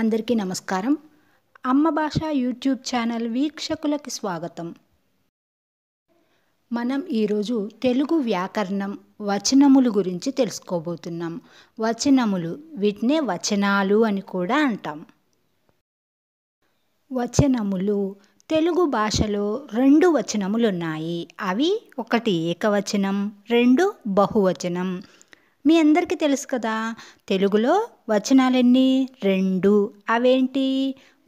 అందరికీ నమస్కారం అమ్మ భాష యూట్యూబ్ ఛానల్ వీక్షకులకి స్వాగతం మనం ఈరోజు తెలుగు వ్యాకరణం వచనములు గురించి తెలుసుకోబోతున్నాం వచనములు వీటినే వచనాలు అని కూడా అంటాం వచనములు తెలుగు భాషలో రెండు వచనములు ఉన్నాయి అవి ఒకటి ఏకవచనం రెండు బహువచనం మీ అందరికీ తెలుసు కదా తెలుగులో వచనాలన్నీ రెండు అవేంటి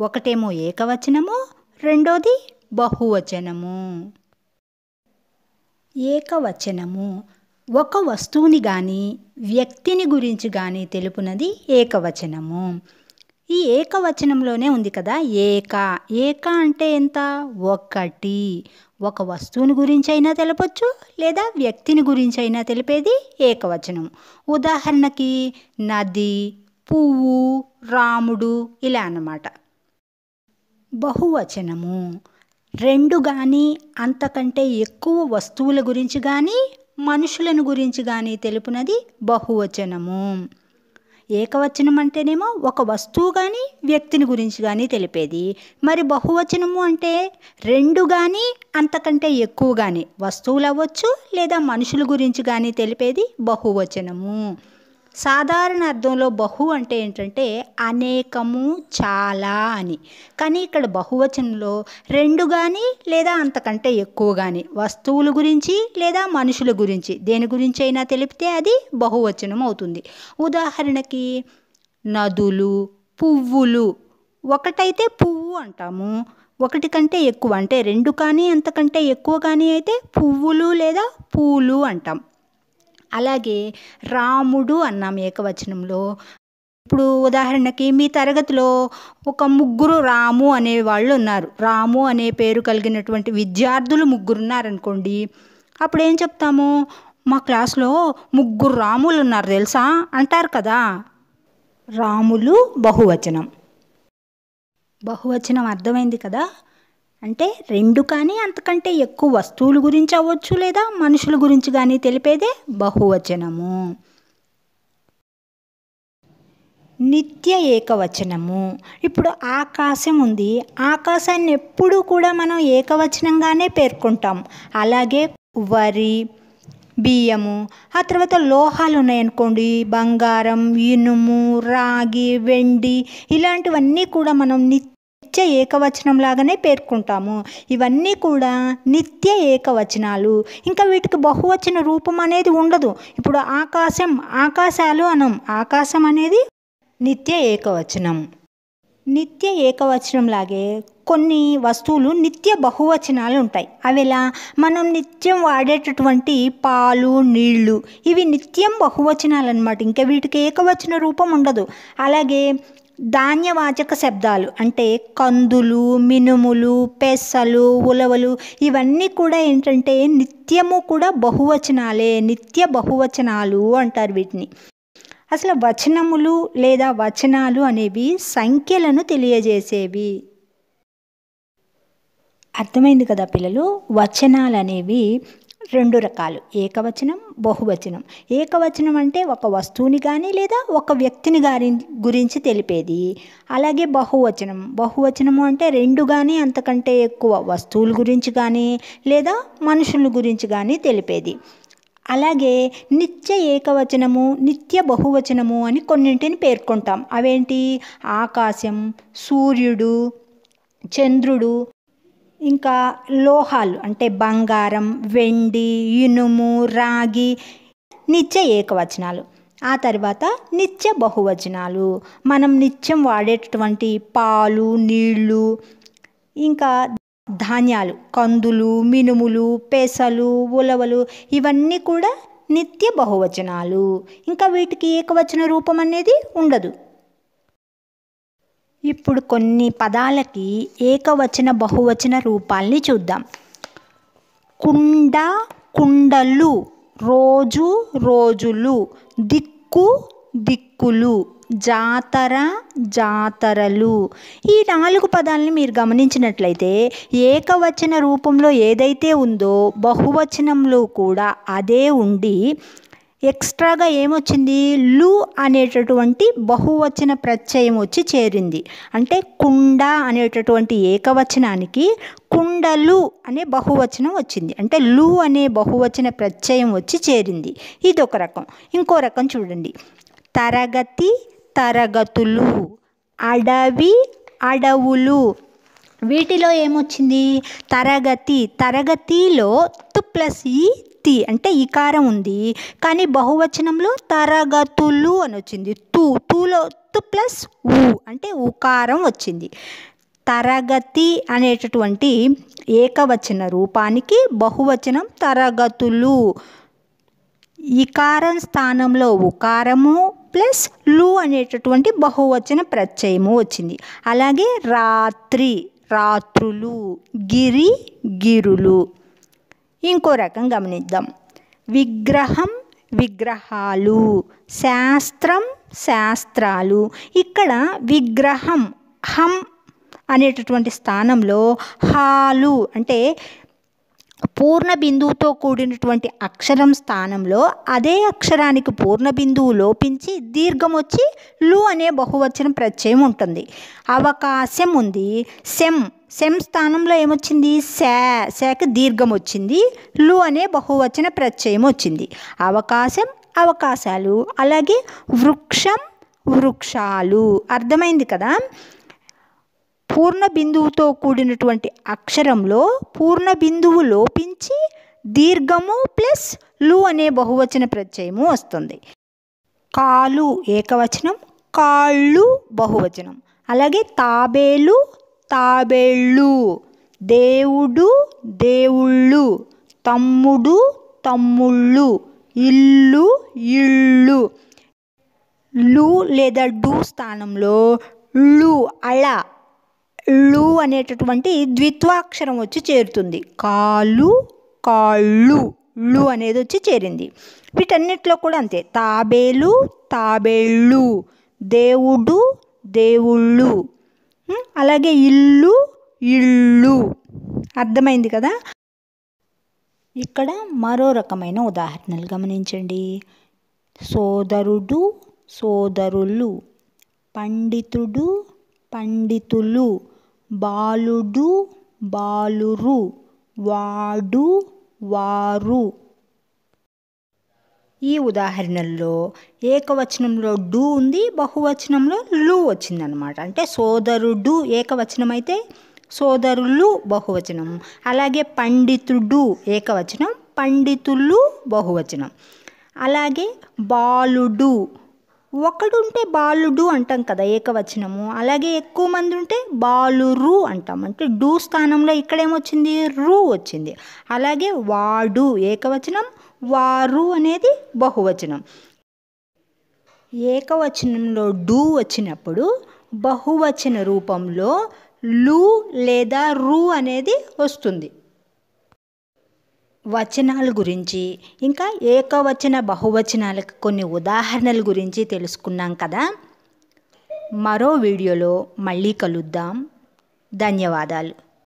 ఒకటేమో ఏకవచనము రెండోది బహువచనము ఏకవచనము ఒక వస్తువుని కానీ వ్యక్తిని గురించి కానీ తెలుపునది ఏకవచనము ఈ ఏకవచనంలోనే ఉంది కదా ఏక ఏక అంటే ఎంత ఒకటి ఒక వస్తువుని గురించి అయినా తెలపొచ్చు లేదా వ్యక్తిని గురించి అయినా తెలిపేది ఏకవచనం ఉదాహరణకి నది పువ్వు రాముడు ఇలా అన్నమాట బహువచనము రెండు కానీ అంతకంటే ఎక్కువ వస్తువుల గురించి కానీ మనుషులను గురించి కానీ తెలుపునది బహువచనము ఏకవచనం అంటేనేమో ఒక వస్తువు కానీ వ్యక్తిని గురించి కానీ తెలిపేది మరి బహువచనము అంటే రెండు కానీ అంతకంటే ఎక్కువ కానీ వస్తువులు అవ్వచ్చు లేదా మనుషుల గురించి కానీ తెలిపేది బహువచనము సాధారణ అర్థంలో బహు అంటే ఏంటంటే అనేకము చాలా అని కానీ ఇక్కడ బహువచనంలో రెండు కానీ లేదా అంతకంటే ఎక్కువ కానీ వస్తువుల గురించి లేదా మనుషుల గురించి దేని గురించి అయినా తెలిపితే అది బహువచనం అవుతుంది ఉదాహరణకి నదులు పువ్వులు ఒకటైతే పువ్వు అంటాము ఒకటి కంటే ఎక్కువ అంటే రెండు కానీ అంతకంటే ఎక్కువ కానీ అయితే పువ్వులు లేదా పూలు అంటాం అలాగే రాముడు అన్నాం ఏకవచనంలో ఇప్పుడు ఉదాహరణకి మీ తరగతిలో ఒక ముగ్గురు రాము అనే వాళ్ళు ఉన్నారు రాము అనే పేరు కలిగినటువంటి విద్యార్థులు ముగ్గురు ఉన్నారనుకోండి అప్పుడు ఏం చెప్తాము మా క్లాస్లో ముగ్గురు రాములు ఉన్నారు తెలుసా అంటారు కదా రాములు బహువచనం బహువచనం అర్థమైంది కదా అంటే రెండు కానీ అంతకంటే ఎక్కువ వస్తువుల గురించి అవ్వచ్చు లేదా మనుషుల గురించి కానీ తెలిపేదే బహువచనము నిత్య ఏకవచనము ఇప్పుడు ఆకాశం ఉంది ఆకాశాన్ని ఎప్పుడూ కూడా మనం ఏకవచనంగానే పేర్కొంటాం అలాగే వరి బియ్యము ఆ తర్వాత లోహాలు ఉన్నాయనుకోండి బంగారం ఇనుము రాగి వెండి ఇలాంటివన్నీ కూడా మనం నిత్య ఏకవచనం లాగానే పేర్కొంటాము ఇవన్నీ కూడా నిత్య ఏకవచనాలు ఇంకా వీటికి బహువచన రూపం అనేది ఉండదు ఇప్పుడు ఆకాశం ఆకాశాలు అనం ఆకాశం అనేది నిత్య ఏకవచనం నిత్య ఏకవచనం లాగే కొన్ని వస్తువులు నిత్య బహువచనాలు ఉంటాయి అవి ఎలా మనం నిత్యం వాడేటటువంటి పాలు నీళ్లు ఇవి నిత్యం బహువచనాలు అనమాట ఇంకా వీటికి ఏకవచన రూపం ఉండదు అలాగే ధాన్యవాచక శబ్దాలు అంటే కందులు మినుములు పెసలు ఉలవలు ఇవన్నీ కూడా ఏంటంటే నిత్యము కూడా బహువచనాలే నిత్య బహువచనాలు అంటారు వీటిని అసలు వచనములు లేదా వచనాలు అనేవి సంఖ్యలను తెలియజేసేవి అర్థమైంది కదా పిల్లలు వచనాలు అనేవి రెండు రకాలు ఏకవచనం బహువచనం ఏకవచనం అంటే ఒక వస్తువుని కానీ లేదా ఒక వ్యక్తిని గారి గురించి తెలిపేది అలాగే బహువచనం బహువచనము అంటే రెండు కానీ అంతకంటే ఎక్కువ వస్తువుల గురించి కానీ లేదా మనుషుల గురించి కానీ తెలిపేది అలాగే నిత్య ఏకవచనము నిత్య బహువచనము అని కొన్నింటిని పేర్కొంటాం అవేంటి ఆకాశం సూర్యుడు చంద్రుడు ఇంకా లోహాలు అంటే బంగారం వెండి ఇనుము రాగి నిత్య ఏకవచనాలు ఆ తర్వాత నిత్య బహువచనాలు మనం నిత్యం వాడేటటువంటి పాలు నీళ్ళు ఇంకా ధాన్యాలు కందులు మినుములు పెసలు ఉలవలు ఇవన్నీ కూడా నిత్య బహువచనాలు ఇంకా వీటికి ఏకవచన రూపం అనేది ఉండదు ఇప్పుడు కొన్ని పదాలకి ఏకవచన బహువచన రూపాల్ని చూద్దాం కుండ కుండలు రోజు రోజులు దిక్కు దిక్కులు జాతర జాతరలు ఈ నాలుగు పదాలని మీరు గమనించినట్లయితే ఏకవచన రూపంలో ఏదైతే ఉందో బహువచనంలో కూడా అదే ఉండి ఎక్స్ట్రాగా ఏమొచ్చింది లు అనేటటువంటి బహువచన ప్రత్యయం వచ్చి చేరింది అంటే కుండ అనేటటువంటి ఏకవచనానికి కుండలు అనే బహువచనం వచ్చింది అంటే లు అనే బహువచన ప్రత్యయం వచ్చి చేరింది ఇది ఒక రకం ఇంకో రకం చూడండి తరగతి తరగతులు అడవి అడవులు వీటిలో ఏమొచ్చింది తరగతి తరగతిలో తు ప్లస్ ఈ తి అంటే ఇకారం ఉంది కానీ బహువచనంలో తరగతులు అని వచ్చింది తు తులో తు ప్లస్ ఊ అంటే ఉకారం వచ్చింది తరగతి అనేటటువంటి ఏకవచన రూపానికి బహువచనం తరగతులు ఇకారం స్థానంలో ఉకారము ప్లస్ లు అనేటటువంటి బహువచన ప్రత్యయము వచ్చింది అలాగే రాత్రి రాత్రులు గిరి గిరులు ఇంకో రకం గమనిద్దాం విగ్రహం విగ్రహాలు శాస్త్రం శాస్త్రాలు ఇక్కడ విగ్రహం హం అనేటటువంటి స్థానంలో హాలు అంటే పూర్ణ బిందువుతో కూడినటువంటి అక్షరం స్థానంలో అదే అక్షరానికి పూర్ణ బిందువు లోపించి దీర్ఘం వచ్చి లు అనే బహువచనం ప్రత్యయం ఉంటుంది అవకాశం ఉంది సెమ్ సెమ్ స్థానంలో ఏమొచ్చింది శా శాకి దీర్ఘం వచ్చింది లు అనే బహువచన ప్రత్యయం వచ్చింది అవకాశం అవకాశాలు అలాగే వృక్షం వృక్షాలు అర్థమైంది కదా పూర్ణ బిందువుతో కూడినటువంటి అక్షరంలో పూర్ణ బిందువు లోపించి దీర్ఘము ప్లస్ లు అనే బహువచన ప్రత్యయము వస్తుంది కాలు ఏకవచనం కాళ్ళు బహువచనం అలాగే తాబేలు తాబేళ్ళు దేవుడు దేవుళ్ళు తమ్ముడు తమ్ముళ్ళు ఇల్లు ఇళ్ళు లు లేదా డు స్థానంలో లు అళ లు అనేటటువంటి ద్విత్వాక్షరం వచ్చి చేరుతుంది కాలు కాళ్ళు లు అనేది వచ్చి చేరింది వీటన్నిటిలో కూడా అంతే తాబేలు తాబేళ్ళు దేవుడు దేవుళ్ళు అలాగే ఇల్లు ఇళ్ళు అర్థమైంది కదా ఇక్కడ మరో రకమైన ఉదాహరణలు గమనించండి సోదరుడు సోదరులు పండితుడు పండితులు బాలుడు బాలురు వాడు వారు ఈ ఉదాహరణలో ఏకవచనంలో డు ఉంది బహువచనంలో లు వచ్చిందనమాట అంటే సోదరుడు ఏకవచనం అయితే సోదరులు బహువచనం అలాగే పండితుడు ఏకవచనం పండితులు బహువచనం అలాగే బాలుడు ఒకడుంటే బాలుడు అంటాం కదా ఏకవచనము అలాగే ఎక్కువ మంది ఉంటే బాలురు అంటాం అంటే డూ స్థానంలో ఇక్కడేమొచ్చింది రు వచ్చింది అలాగే వాడు ఏకవచనం వారు అనేది బహువచనం ఏకవచనంలో డూ వచ్చినప్పుడు బహువచన రూపంలో లు లేదా రు అనేది వస్తుంది వచనాల గురించి ఇంకా ఏకవచన బహువచనాలకు కొన్ని ఉదాహరణల గురించి తెలుసుకున్నాం కదా మరో వీడియోలో మళ్ళీ కలుద్దాం ధన్యవాదాలు